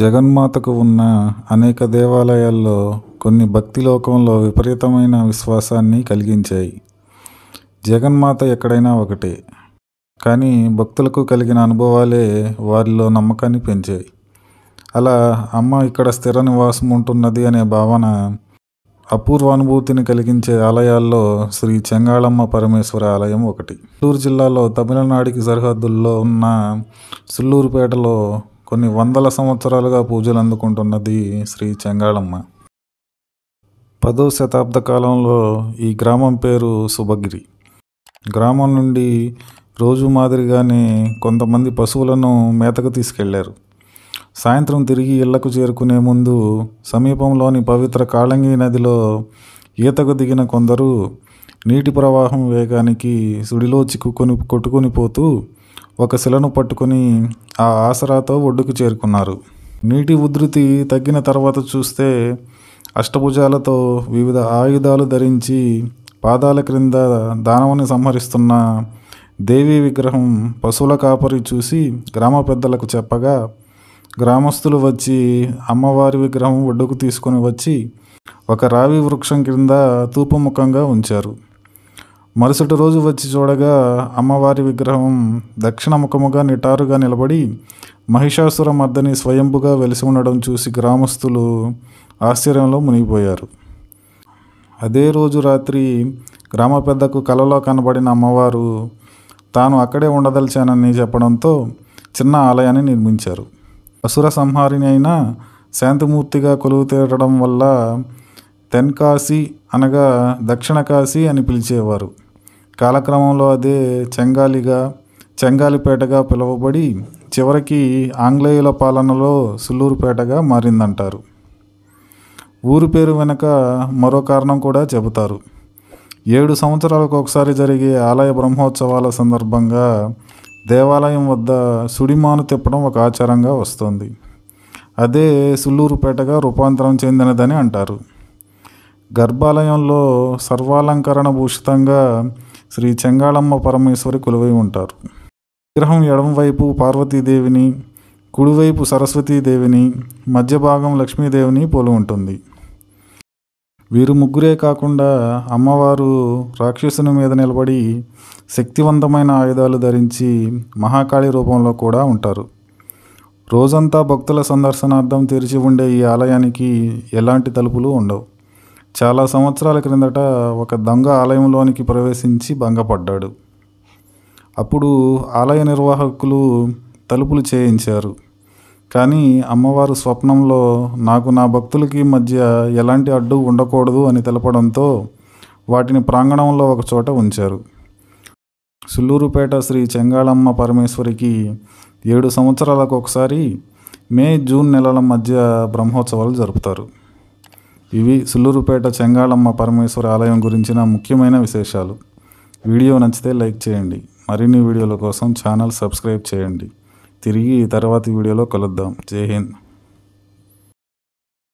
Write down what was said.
జగన్మాతకు ఉన్న అనేక దేవాలయాల్లో కొన్ని భక్తి లోకంలో విపరీతమైన విశ్వాసాన్ని కలిగించాయి జగన్మాత ఎక్కడైనా ఒకటే కానీ భక్తులకు కలిగిన అనుభవాలే వారిలో నమ్మకాన్ని పెంచాయి అలా అమ్మ ఇక్కడ స్థిర నివాసం ఉంటున్నది అనే భావన అపూర్వ అనుభూతిని కలిగించే ఆలయాల్లో శ్రీ చెంగాళమ్మ పరమేశ్వర ఆలయం ఒకటి చిత్తూరు జిల్లాలో తమిళనాడుకి సరిహద్దుల్లో ఉన్న సుల్లూరుపేటలో కొన్ని వందల సంవత్సరాలుగా పూజలు అందుకుంటున్నది శ్రీ చెంగాళమ్మ పదో శతాబ్ద కాలంలో ఈ గ్రామం పేరు సుభగిరి గ్రామం నుండి రోజు మాదిరిగానే కొంతమంది పశువులను మేతకు తీసుకెళ్లారు సాయంత్రం తిరిగి ఇళ్లకు చేరుకునే ముందు సమీపంలోని పవిత్ర కాళంగి నదిలో ఈతకు దిగిన కొందరు నీటి ప్రవాహం వేగానికి సుడిలో చిక్కుకొని కొట్టుకొని పోతూ ఒక శిలను పట్టుకుని ఆ ఆసరాతో ఒడ్డుకు చేరుకున్నారు నీటి ఉధృతి తగ్గిన తర్వాత చూస్తే అష్టభుజాలతో వివిధ ఆయుధాలు ధరించి పాదాల క్రింద దానవుని సంహరిస్తున్న దేవి విగ్రహం పశువుల కాపరి చూసి గ్రామ పెద్దలకు చెప్పగా గ్రామస్తులు వచ్చి అమ్మవారి విగ్రహం ఒడ్డుకు తీసుకొని వచ్చి ఒక రావి వృక్షం క్రింద తూపుముఖంగా ఉంచారు మరుసటి రోజు వచ్చి చూడగా అమ్మవారి విగ్రహం దక్షిణ ముఖముగా నిటారుగా నిలబడి మహిషాసుర మర్దని స్వయంభుగా వెలిసి ఉండడం చూసి గ్రామస్తులు ఆశ్చర్యంలో మునిగిపోయారు అదే రోజు రాత్రి గ్రామ పెద్దకు కలలో కనబడిన అమ్మవారు తాను అక్కడే ఉండదలిచానని చెప్పడంతో చిన్న ఆలయాన్ని నిర్మించారు అసుర సంహారిణి అయిన శాంతిమూర్తిగా కొలువు తీరడం వల్ల తెన్కాశీ అనగా దక్షిణ కాశీ అని పిలిచేవారు కాలక్రమంలో అదే చెంగాలిగా చెంగాలిపేటగా పిలువబడి చివరికి ఆంగ్లేయుల పాలనలో సుల్లూరుపేటగా మారిందంటారు ఊరు పేరు వెనక మరో కారణం కూడా చెబుతారు ఏడు సంవత్సరాలకు ఒకసారి జరిగే ఆలయ బ్రహ్మోత్సవాల సందర్భంగా దేవాలయం వద్ద సుడిమాను తిప్పడం ఒక ఆచారంగా వస్తుంది అదే సుల్లూరుపేటగా రూపాంతరం చెందినదని అంటారు గర్భాలయంలో సర్వాలంకరణ భూషితంగా శ్రీ చెంగాళమ్మ పరమేశ్వరి కొలువై ఉంటారు విగ్రహం ఎడమవైపు పార్వతీదేవిని కుడివైపు సరస్వతీదేవిని మధ్య భాగం లక్ష్మీదేవిని పోలి ఉంటుంది వీరు ముగ్గురే కాకుండా అమ్మవారు రాక్షసుని మీద నిలబడి శక్తివంతమైన ఆయుధాలు ధరించి మహాకాళి రూపంలో కూడా ఉంటారు రోజంతా భక్తుల సందర్శనార్థం తెరిచి ఉండే ఈ ఆలయానికి ఎలాంటి తలుపులు ఉండవు చాలా సంవత్సరాల క్రిందట ఒక దొంగ ఆలయంలోనికి ప్రవేశించి భంగపడ్డాడు అప్పుడు ఆలయ నిర్వాహకులు తలుపులు చేయించారు కానీ అమ్మవారు స్వప్నంలో నాకు నా భక్తులకి మధ్య ఎలాంటి అడ్డు ఉండకూడదు అని తెలపడంతో వాటిని ప్రాంగణంలో ఒక చోట ఉంచారు సుల్లూరుపేట శ్రీ చెంగాళమ్మ పరమేశ్వరికి ఏడు సంవత్సరాలకు ఒకసారి మే జూన్ నెలల మధ్య బ్రహ్మోత్సవాలు జరుపుతారు ఇవి సుల్లూరుపేట చెంగాళమ్మ పరమేశ్వర ఆలయం గురించిన ముఖ్యమైన విశేషాలు వీడియో నచ్చితే లైక్ చేయండి మరిన్ని వీడియోల కోసం ఛానల్ సబ్స్క్రైబ్ చేయండి తిరిగి తర్వాతి వీడియోలో కలుద్దాం జై హింద్